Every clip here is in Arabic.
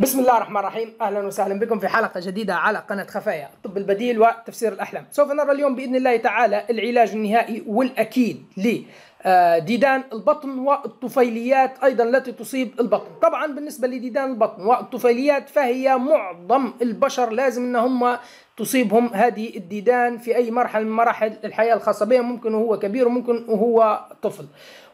بسم الله الرحمن الرحيم اهلا وسهلا بكم في حلقه جديده على قناه خفايا الطب البديل وتفسير الاحلام سوف نرى اليوم باذن الله تعالى العلاج النهائي والاكيد ل آه، ديدان البطن والطفيليات ايضا التي تصيب البطن طبعا بالنسبه لديدان البطن والطفيليات فهي معظم البشر لازم ان هم تصيبهم هذه الديدان في اي مرحله من مراحل الحياه الخاصه بهم ممكن وهو كبير وممكن وهو طفل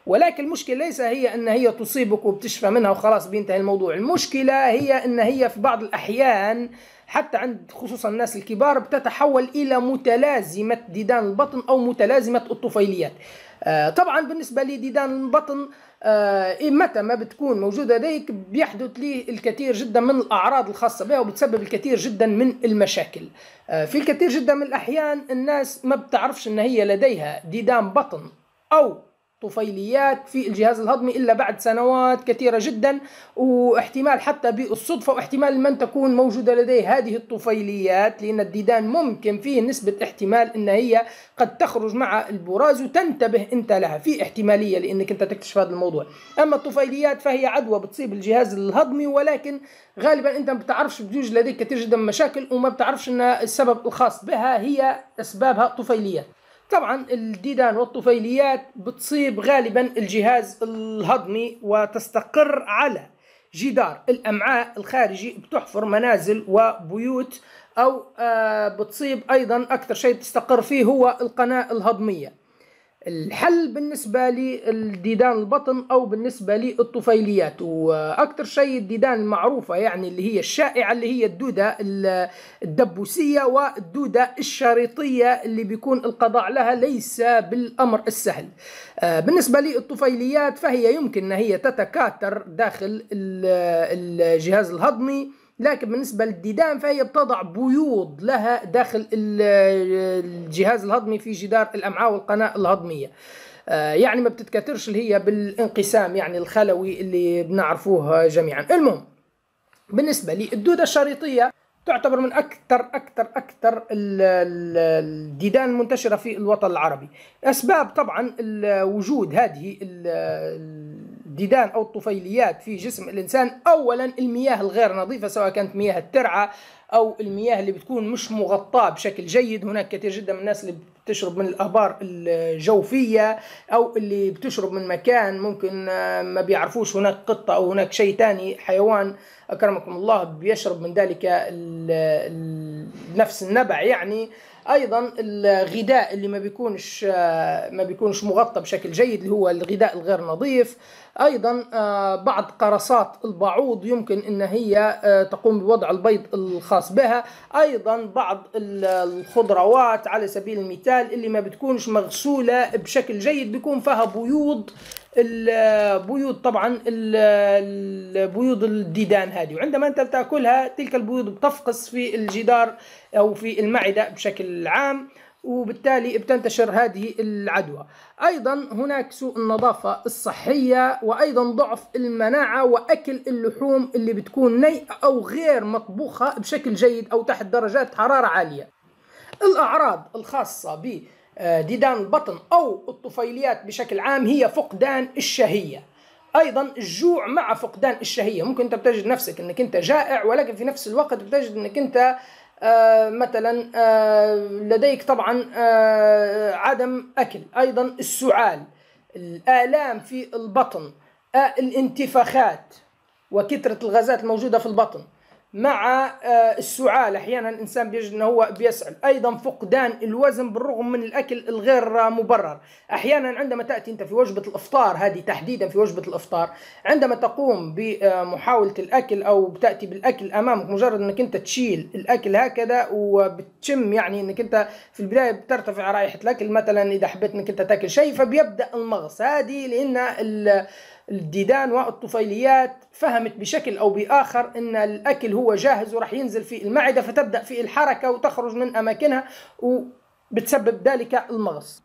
ولكن المشكله ليس هي ان هي تصيبك وبتشفى منها وخلاص بينتهي الموضوع المشكله هي ان هي في بعض الاحيان حتى عند خصوصا الناس الكبار بتتحول الى متلازمه ديدان البطن او متلازمه الطفيليات آه، طبعا بالنسبه لديدان البطن آه، إيه، متى ما بتكون موجوده لديك بيحدث لي الكثير جدا من الاعراض الخاصه بها وبتسبب الكثير جدا من المشاكل آه، في الكثير جدا من الاحيان الناس ما بتعرفش ان هي لديها ديدان بطن او طفيليات في الجهاز الهضمي إلا بعد سنوات كثيرة جدا واحتمال حتى بالصدفة واحتمال من تكون موجودة لديه هذه الطفيليات لأن الديدان ممكن فيه نسبة احتمال أن هي قد تخرج مع البراز وتنتبه أنت لها في احتمالية لأنك أنت تكتشف هذا الموضوع أما الطفيليات فهي عدوى بتصيب الجهاز الهضمي ولكن غالبا أنت ما بتعرفش بيوجد لديك كثير جدا مشاكل وما بتعرفش أن السبب الخاص بها هي أسبابها طفيليات طبعا الديدان والطفيليات بتصيب غالبا الجهاز الهضمي وتستقر على جدار الأمعاء الخارجي بتحفر منازل وبيوت أو آه، بتصيب أيضا أكثر شيء تستقر فيه هو القناة الهضمية الحل بالنسبة للديدان البطن أو بالنسبة للطفيليات وأكثر شيء الديدان المعروفة يعني اللي هي الشائعة اللي هي الدودة الدبوسية والدودة الشريطية اللي بيكون القضاء لها ليس بالأمر السهل آه، بالنسبة للطفيليات فهي يمكن أن هي تتكاثر داخل الجهاز الهضمي لكن بالنسبة للديدان فهي بتضع بيوض لها داخل الجهاز الهضمي في جدار الأمعاء والقناة الهضمية آه، يعني ما بتتكاثرش اللي هي بالانقسام يعني الخلوي اللي بنعرفوه جميعا المهم بالنسبة للدودة الشريطية تعتبر من اكثر اكثر اكثر الديدان المنتشرة في الوطن العربي اسباب طبعا وجود هذه الديدان أو الطفيليات في جسم الإنسان أولا المياه الغير نظيفة سواء كانت مياه الترعة أو المياه اللي بتكون مش مغطاة بشكل جيد هناك كثير جدا من الناس اللي بتشرب من الابار الجوفيه او اللي بتشرب من مكان ممكن آه، ما بيعرفوش هناك قطه او هناك شيء ثاني حيوان اكرمكم الله بيشرب من ذلك نفس النبع يعني ايضا الغذاء اللي ما بيكونش ما بيكونش مغطى بشكل جيد اللي هو الغذاء الغير نظيف ايضا آه، بعض قرصات البعوض يمكن ان هي آه، تقوم بوضع البيض الخاص بها ايضا بعض الخضروات على سبيل المثال اللي ما بتكونش مغسوله بشكل جيد بيكون فيها بيوض البيوض طبعا البيوض الديدان هذه وعندما انت تاكلها تلك البيوض بتفقس في الجدار او في المعده بشكل عام وبالتالي بتنتشر هذه العدوى ايضا هناك سوء النظافه الصحيه وايضا ضعف المناعه واكل اللحوم اللي بتكون نيئه او غير مطبوخه بشكل جيد او تحت درجات حراره عاليه الاعراض الخاصه ب آه، ديدان البطن أو الطفيليات بشكل عام هي فقدان الشهية ايضا الجوع مع فقدان الشهيه ممكن انت بتجد نفسك انك انت جائع ولكن في نفس الوقت بتجد انك انت آه، مثلا آه، لديك طبعا عدم اكل ايضا السعال الالام في البطن الانتفاخات وكثره الغازات الموجوده في البطن مع آه، السعال احيانا الانسان بيجد انه هو بيسعل ايضا فقدان الوزن بالرغم من الاكل الغير مبرر احيانا عندما تاتي انت في وجبه الافطار هذه تحديدا في وجبه الافطار عندما تقوم بمحاوله الاكل او بتاتي بالاكل امامك مجرد انك انت تشيل الاكل هكذا وبتشم يعني انك انت في البدايه بترتفع رائحه الاكل مثلا اذا حبيت انك انت تاكل شيء فبيبدا المغص هذه لان الديدان والطفيليات فهمت بشكل أو بآخر أن الأكل هو جاهز وراح ينزل في المعدة فتبدأ في الحركة وتخرج من أماكنها وبتسبب ذلك المغص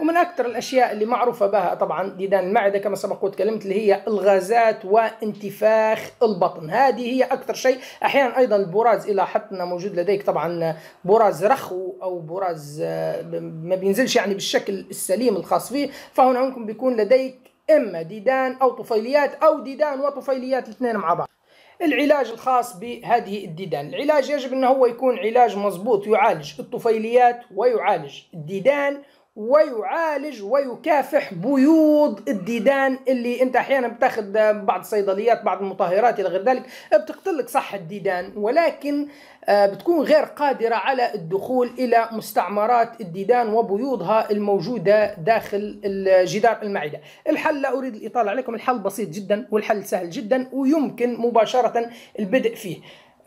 ومن أكثر الأشياء اللي معروفة بها طبعا ديدان المعدة كما سبق وتكلمت اللي هي الغازات وانتفاخ البطن هذه هي أكثر شيء أحيانا أيضا البراز إلى حطنا موجود لديك طبعا براز رخو أو براز آه، ما بينزلش يعني بالشكل السليم الخاص فيه فهنا ممكن بيكون لديك إما ديدان أو طفيليات أو ديدان وطفيليات الاثنين مع بعض العلاج الخاص بهذه الديدان العلاج يجب أنه هو يكون علاج مضبوط يعالج الطفيليات ويعالج الديدان ويعالج ويكافح بيوض الديدان اللي انت احيانا بتاخذ بعض الصيدليات بعض المطهرات الى غير ذلك بتقتلك صح الديدان ولكن آه، بتكون غير قادرة على الدخول إلى مستعمرات الديدان وبيوضها الموجودة داخل جدار المعدة الحل لا أريد الإطالة عليكم الحل بسيط جدا والحل سهل جدا ويمكن مباشرة البدء فيه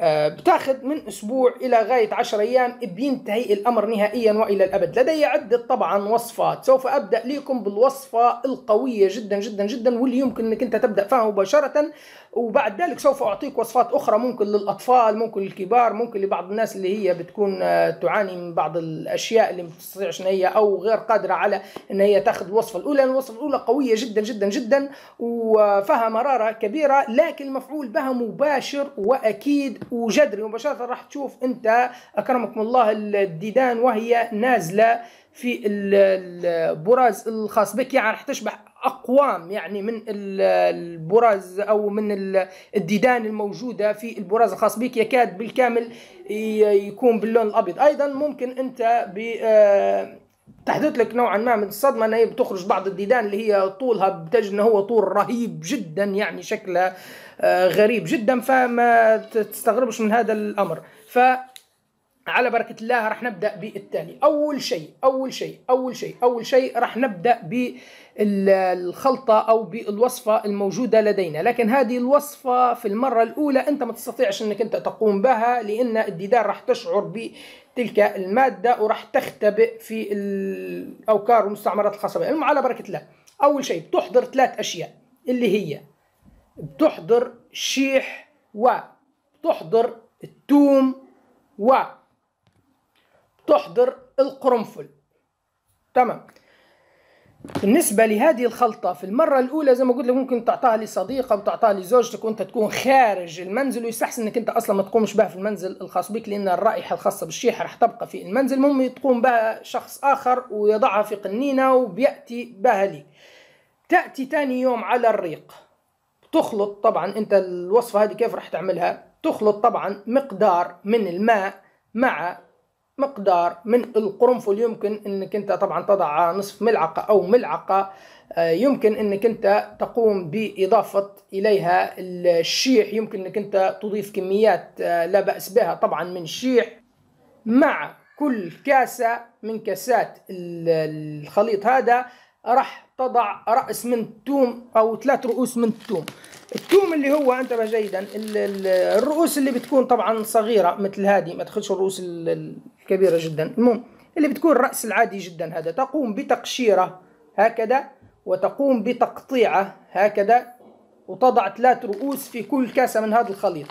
آه، بتاخذ من اسبوع الى غايه 10 ايام بينتهي الامر نهائيا والى الابد لدي عده طبعا وصفات سوف ابدا لكم بالوصفه القويه جدا جدا جدا واللي يمكن انك انت تبدا فيها مباشره وبعد ذلك سوف اعطيك وصفات اخرى ممكن للاطفال ممكن للكبار ممكن لبعض الناس اللي هي بتكون آه، تعاني من بعض الاشياء اللي ما بتستطيعش ان هي او غير قادره على ان هي تاخذ الوصفه الاولى الوصفه الاولى قويه جدا جدا جدا وفيها مراره كبيره لكن المفعول بها مباشر واكيد وجدري مباشره راح تشوف انت اكرمكم الله الديدان وهي نازله في البراز الخاص بك يعني راح تشبح اقوام يعني من البراز او من الديدان الموجوده في البراز الخاص بك يكاد بالكامل يكون باللون الابيض ايضا ممكن انت ب آه، تحدث لك نوعا ما من الصدمه ان هي بتخرج بعض الديدان اللي هي طولها بتجد انه هو طول رهيب جدا يعني شكلها آه، غريب جدا فما تستغربش من هذا الامر ف على بركة الله راح نبدأ بالتالي أول شيء أول شيء أول شيء أول شيء راح نبدأ بالخلطة أو بالوصفة الموجودة لدينا لكن هذه الوصفة في المرة الأولى أنت ما تستطيعش أنك أنت تقوم بها لأن الديدان راح تشعر تلك المادة وراح تختبئ في الأوكار والمستعمرات الخاصة بها المهم على بركة الله أول شيء بتحضر ثلاث أشياء اللي هي بتحضر الشيح و بتحضر التوم و بتحضر القرنفل تمام بالنسبة لهذه الخلطة في المرة الأولى زي ما قلت لك ممكن تعطاها لصديقة تعطاها لزوجتك وأنت تكون خارج المنزل ويستحسن أنك أنت أصلا ما تقومش بها في المنزل الخاص بك لأن الرائحة الخاصة بالشيحة راح تبقى في المنزل المهم تقوم بها شخص آخر ويضعها في قنينة وبيأتي بها لي تأتي تاني يوم على الريق تخلط طبعا أنت الوصفة هذه كيف راح تعملها تخلط طبعا مقدار من الماء مع مقدار من القرنفل يمكن انك انت طبعا تضع نصف ملعقه او ملعقه آه، يمكن انك انت تقوم باضافه اليها الشيح يمكن انك انت تضيف كميات آه، لا باس بها طبعا من الشيح مع كل كاسه من كاسات الخليط هذا راح تضع راس من الثوم او ثلاث رؤوس من الثوم الثوم اللي هو انتبه جيدا الرؤوس اللي بتكون طبعا صغيره مثل هذه ما تدخلش الرؤوس الكبيره جدا المهم اللي بتكون الراس العادي جدا هذا تقوم بتقشيره هكذا وتقوم بتقطيعه هكذا وتضع ثلاث رؤوس في كل كاسه من هذا الخليط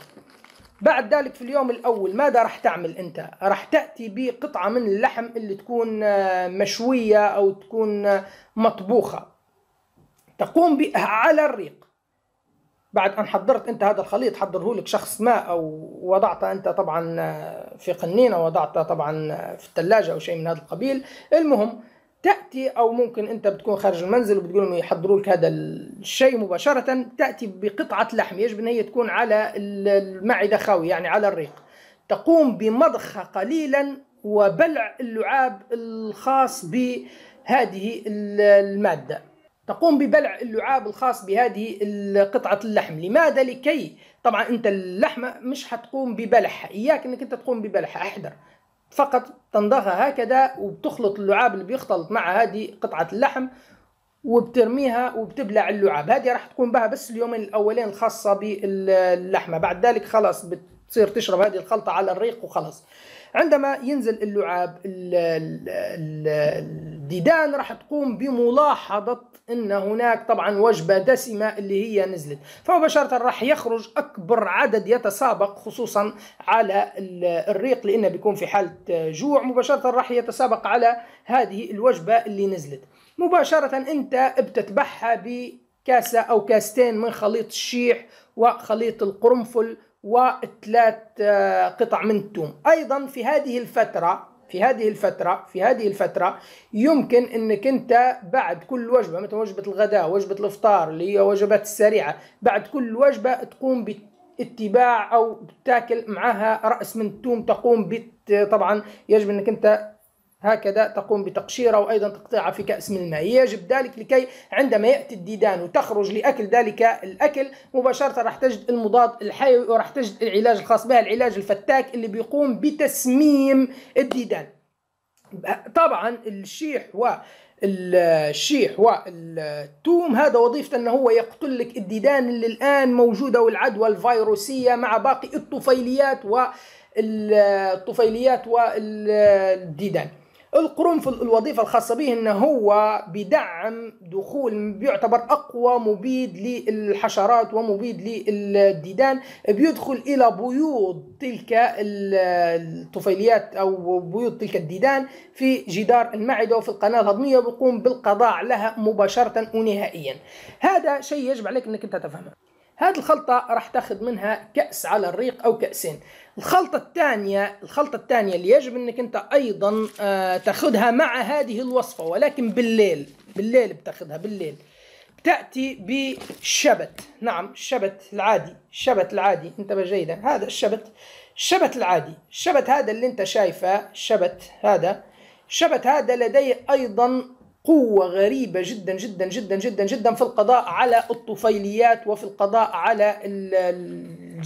بعد ذلك في اليوم الأول ماذا راح تعمل أنت؟ راح تأتي بقطعة من اللحم اللي تكون آه، مشوية أو تكون آه، مطبوخة تقوم على الريق بعد أن حضرت أنت هذا الخليط حضره لك شخص ما أو وضعته أنت طبعا في قنينة وضعته طبعا في الثلاجة أو شيء من هذا القبيل المهم تأتي أو ممكن أنت بتكون خارج المنزل وبتقول لهم يحضروا لك هذا الشيء مباشرة تأتي بقطعة لحم يجب أن هي تكون على المعدة خاوية يعني على الريق تقوم بمضخها قليلا وبلع اللعاب الخاص بهذه المادة تقوم ببلع اللعاب الخاص بهذه قطعة اللحم لماذا لكي طبعا انت اللحمة مش حتقوم ببلعها اياك انك انت تقوم ببلعها احذر فقط تنضغها هكذا وبتخلط اللعاب اللي بيختلط مع هذه قطعة اللحم وبترميها وبتبلع اللعاب هذه راح تقوم بها بس اليومين الاولين الخاصة باللحمة بعد ذلك خلاص بتصير تشرب هذه الخلطة على الريق وخلاص عندما ينزل اللعاب الديدان راح تقوم بملاحظة أن هناك طبعا وجبة دسمة اللي هي نزلت فمباشرة راح يخرج أكبر عدد يتسابق خصوصا على الريق لأنه بيكون في حالة جوع مباشرة راح يتسابق على هذه الوجبة اللي نزلت مباشرة أنت بتتبعها بكاسة أو كاستين من خليط الشيح وخليط القرنفل وثلاث آه، قطع من الثوم ايضا في هذه الفتره في هذه الفترة في هذه الفترة يمكن انك انت بعد كل وجبة مثل وجبة الغداء، وجبة الافطار اللي هي وجبات السريعة، بعد كل وجبة تقوم باتباع او تاكل معها رأس من الثوم تقوم بت طبعا يجب انك انت هكذا تقوم بتقشيره وأيضا تقطيعه في كأس من الماء يجب ذلك لكي عندما يأتي الديدان وتخرج لأكل ذلك الأكل مباشرة راح تجد المضاد الحيوي وراح تجد العلاج الخاص بها العلاج الفتاك اللي بيقوم بتسميم الديدان طبعا الشيح و الشيح والثوم هذا وظيفته انه هو يقتل لك الديدان اللي الان موجوده والعدوى الفيروسيه مع باقي الطفيليات والطفيليات والديدان القرون في الوظيفة الخاصة به أنه هو بدعم دخول بيعتبر أقوى مبيد للحشرات ومبيد للديدان بيدخل إلى بيوض تلك الطفيليات أو بيوض تلك الديدان في جدار المعدة وفي القناة الهضمية وبيقوم بالقضاء لها مباشرة ونهائيا هذا شيء يجب عليك أنك أنت تفهمه هذه الخلطة راح تاخذ منها كأس على الريق أو كأسين الخلطة الثانية الخلطة الثانية اللي يجب انك انت ايضا آه، تاخذها مع هذه الوصفة ولكن بالليل بالليل بتاخذها بالليل تأتي بالشبت نعم الشبت العادي الشبت العادي انتبه جيدا هذا الشبت الشبت العادي الشبت هذا اللي انت شايفه الشبت هذا الشبت هذا لديه أيضا قوة غريبة جدا جدا جدا جدا جدا في القضاء على الطفيليات وفي القضاء على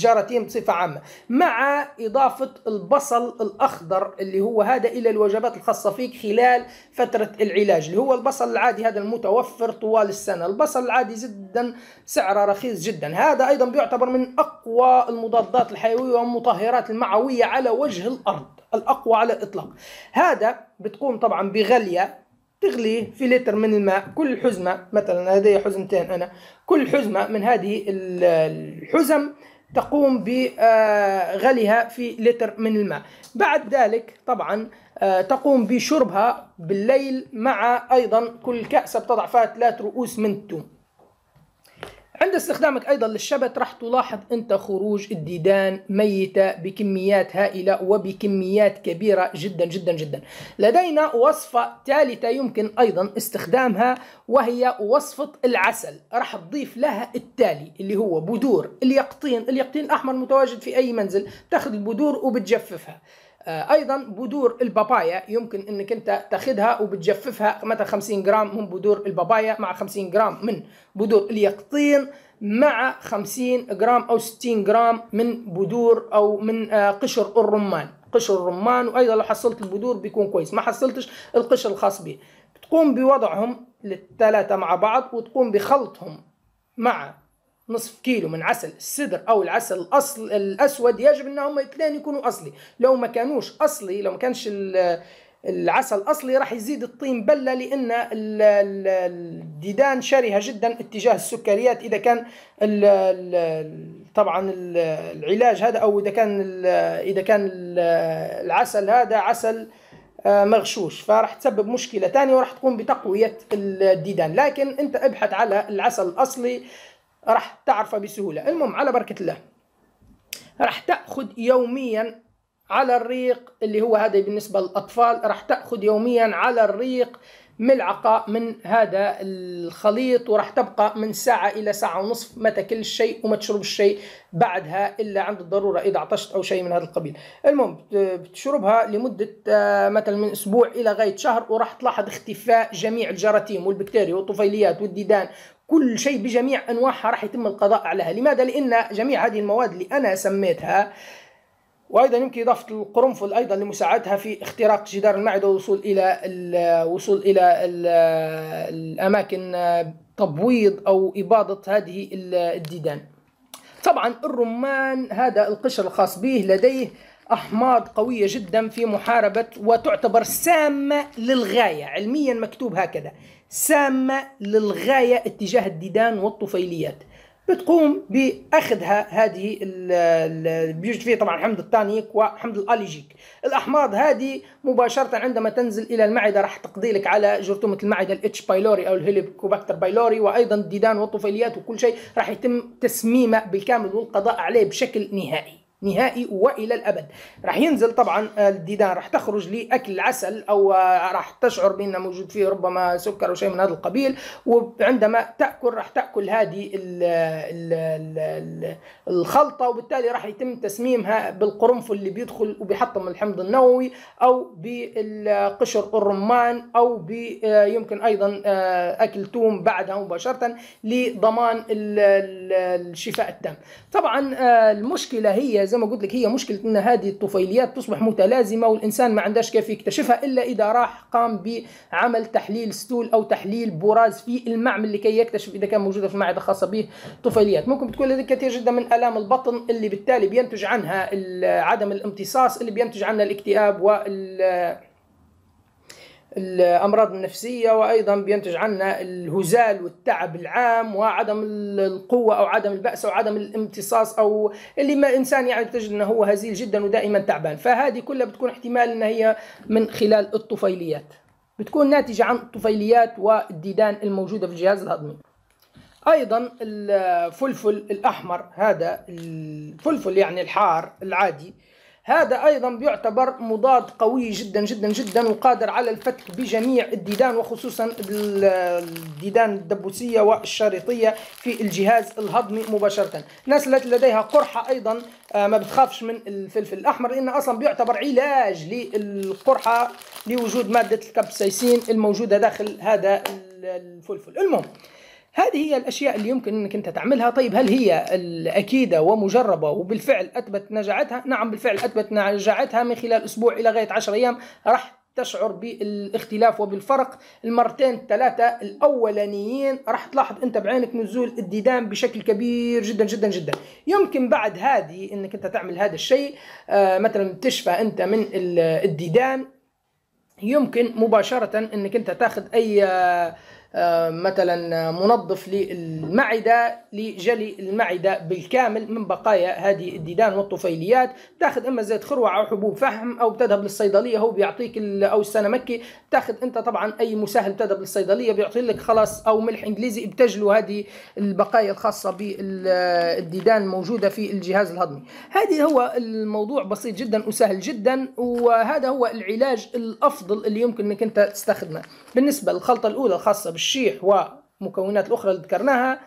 جارتين بصفة عامة مع إضافة البصل الأخضر اللي هو هذا إلى الوجبات الخاصة فيك خلال فترة العلاج اللي هو البصل العادي هذا المتوفر طوال السنة البصل العادي جدا سعره رخيص جدا هذا أيضا بيعتبر من أقوى المضادات الحيوية والمطهرات المعوية على وجه الأرض الأقوى على الإطلاق هذا بتقوم طبعا بغلية تغليه في لتر من الماء كل حزمة مثلا هذه حزمتين أنا كل حزمة من هذه الحزم تقوم بغليها في لتر من الماء بعد ذلك طبعا آه، تقوم بشربها بالليل مع أيضا كل كأسة بتضع فيها ثلاث رؤوس من التوم عند استخدامك أيضا للشبت راح تلاحظ أنت خروج الديدان ميتة بكميات هائلة وبكميات كبيرة جدا جدا جدا لدينا وصفة ثالثة يمكن أيضا استخدامها وهي وصفة العسل راح تضيف لها التالي اللي هو بذور اليقطين اليقطين الأحمر متواجد في أي منزل تاخذ البذور وبتجففها آه، ايضا بذور البابايا يمكن انك انت تاخذها وبتجففها مثلا 50 جرام من بذور البابايا مع 50 جرام من بذور اليقطين مع 50 جرام او 60 جرام من بذور او من آه، قشر الرمان قشر الرمان وايضا لو حصلت البذور بيكون كويس ما حصلتش القشر الخاص به تقوم بوضعهم للثلاثه مع بعض وتقوم بخلطهم مع نصف كيلو من عسل السدر او العسل الاصل الاسود يجب ان هما الاثنين يكونوا اصلي لو ما كانوش اصلي لو ما كانش العسل اصلي راح يزيد الطين بله لان الديدان شرهه جدا اتجاه السكريات اذا كان الـ الـ طبعا الـ العلاج هذا او اذا كان اذا كان العسل هذا عسل آه، مغشوش فراح تسبب مشكله ثانيه وراح تقوم بتقويه الديدان لكن انت ابحث على العسل الاصلي راح تعرفه بسهولة المهم على بركة الله راح تأخذ يوميا على الريق اللي هو هذا بالنسبة للأطفال راح تأخذ يوميا على الريق ملعقة من هذا الخليط وراح تبقى من ساعة إلى ساعة ونصف ما تاكلش شيء وما تشربش شيء بعدها إلا عند الضرورة إذا عطشت أو شيء من هذا القبيل المهم بتشربها لمدة آه، مثلا من أسبوع إلى غاية شهر وراح تلاحظ اختفاء جميع الجراثيم والبكتيريا والطفيليات والديدان كل شيء بجميع انواعها راح يتم القضاء عليها، لماذا؟ لان جميع هذه المواد اللي انا سميتها وايضا يمكن اضافه القرنفل ايضا لمساعدتها في اختراق جدار المعده والوصول الى الوصول الى الاماكن تبويض او اباضه هذه الديدان. طبعا الرمان هذا القشر الخاص به لديه احماض قويه جدا في محاربه وتعتبر سامه للغايه علميا مكتوب هكذا سامة للغاية اتجاه الديدان والطفيليات بتقوم بأخذها هذه بيوجد فيه طبعا حمض التانيك وحمض الأليجيك الأحماض هذه مباشرة عندما تنزل إلى المعدة راح تقضي لك على جرثومة المعدة الاتش بايلوري أو الهيليكوباكتر بايلوري وأيضا الديدان والطفيليات وكل شيء راح يتم تسميمه بالكامل والقضاء عليه بشكل نهائي نهائي والى الابد راح ينزل طبعا آه، الديدان راح تخرج لاكل العسل او آه، راح تشعر بان موجود فيه ربما سكر او شيء من هذا القبيل وعندما تاكل راح تاكل هذه الخلطه وبالتالي راح يتم تسميمها بالقرنفل اللي بيدخل وبيحطم الحمض النووي او بالقشر الرمان او آه، يمكن ايضا اكل توم بعدها مباشره لضمان الشفاء التام طبعا المشكله هي زي ما قلت لك هي مشكله ان هذه الطفيليات تصبح متلازمه والانسان ما عندهاش كيف يكتشفها الا اذا راح قام بعمل تحليل ستول او تحليل براز في المعمل لكي يكتشف اذا كان موجوده في معده خاصه به طفيليات ممكن بتكون لديك كثير جدا من الام البطن اللي بالتالي بينتج عنها عدم الامتصاص اللي بينتج عنها الاكتئاب وال الامراض النفسيه وايضا بينتج عنا الهزال والتعب العام وعدم القوه او عدم الباس او عدم الامتصاص او اللي ما انسان يعني تجد انه هو هزيل جدا ودائما تعبان فهذه كلها بتكون احتمال ان هي من خلال الطفيليات بتكون ناتجه عن الطفيليات والديدان الموجوده في الجهاز الهضمي ايضا الفلفل الاحمر هذا الفلفل يعني الحار العادي هذا أيضا بيعتبر مضاد قوي جدا جدا جدا وقادر على الفتك بجميع الديدان وخصوصا الديدان الدبوسية والشريطية في الجهاز الهضمي مباشرة الناس التي لديها قرحة أيضا آه، ما بتخافش من الفلفل الأحمر لأنه أصلا بيعتبر علاج للقرحة لوجود مادة الكبسيسين الموجودة داخل هذا الفلفل المهم هذه هي الاشياء اللي يمكن انك انت تعملها طيب هل هي اكيده ومجربه وبالفعل اثبت نجاعتها نعم بالفعل اثبت نجاعتها من خلال اسبوع الى غايه 10 ايام راح تشعر بالاختلاف وبالفرق المرتين الثلاثة الأولانيين راح تلاحظ أنت بعينك نزول الديدان بشكل كبير جدا جدا جدا يمكن بعد هذه أنك أنت تعمل هذا الشيء آه، مثلا تشفى أنت من الديدان يمكن مباشرة أنك أنت تاخذ أي آآ آه، آه، مثلا منظف للمعدة لجلي المعدة بالكامل من بقايا هذه الديدان والطفيليات تاخذ اما زيت خروع او حبوب فحم او بتذهب للصيدلية هو بيعطيك او السنمكي تاخذ انت طبعا اي مسهل تذهب للصيدلية بيعطي لك خلاص او ملح انجليزي بتجلو هذه البقايا الخاصة بالديدان الموجودة في الجهاز الهضمي هذه هو الموضوع بسيط جدا وسهل جدا وهذا هو العلاج الافضل اللي يمكن انك انت تستخدمه بالنسبة للخلطة الاولى الخاصة الشيح والمكونات الأخرى اللي ذكرناها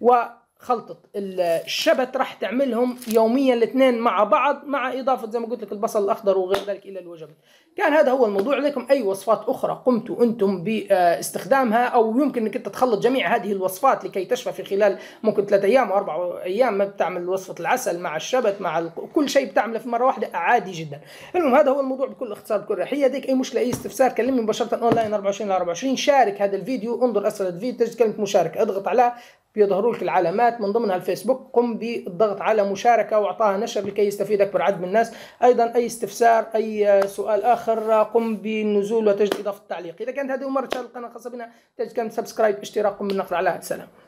و خلطة الشبت راح تعملهم يوميا الاثنين مع بعض مع إضافة زي ما قلت لك البصل الأخضر وغير ذلك إلى الوجبه. كان هذا هو الموضوع لكم أي وصفات أخرى قمتوا أنتم باستخدامها أو يمكن أنك أنت تخلط جميع هذه الوصفات لكي تشفى في خلال ممكن ثلاثة أيام أو أربع أيام ما بتعمل وصفة العسل مع الشبت مع كل شيء بتعمله في مرة واحدة عادي جدا المهم هذا هو الموضوع بكل اختصار بكل رحية ديك أي مشكلة أي استفسار كلمني مباشرة أونلاين 24 ل 24 شارك هذا الفيديو انظر أسفل الفيديو تجد كلمة مشاركة اضغط عليها بيظهروا لك العلامات من ضمنها الفيسبوك قم بالضغط على مشاركه واعطاها نشر لكي يستفيد اكبر عدد من الناس ايضا اي استفسار اي سؤال اخر قم بالنزول وتجد اضافه التعليق اذا كانت هذه امور ان القناه الخاصه بنا تجد كان سبسكرايب اشتراك قم بالنقر على السلام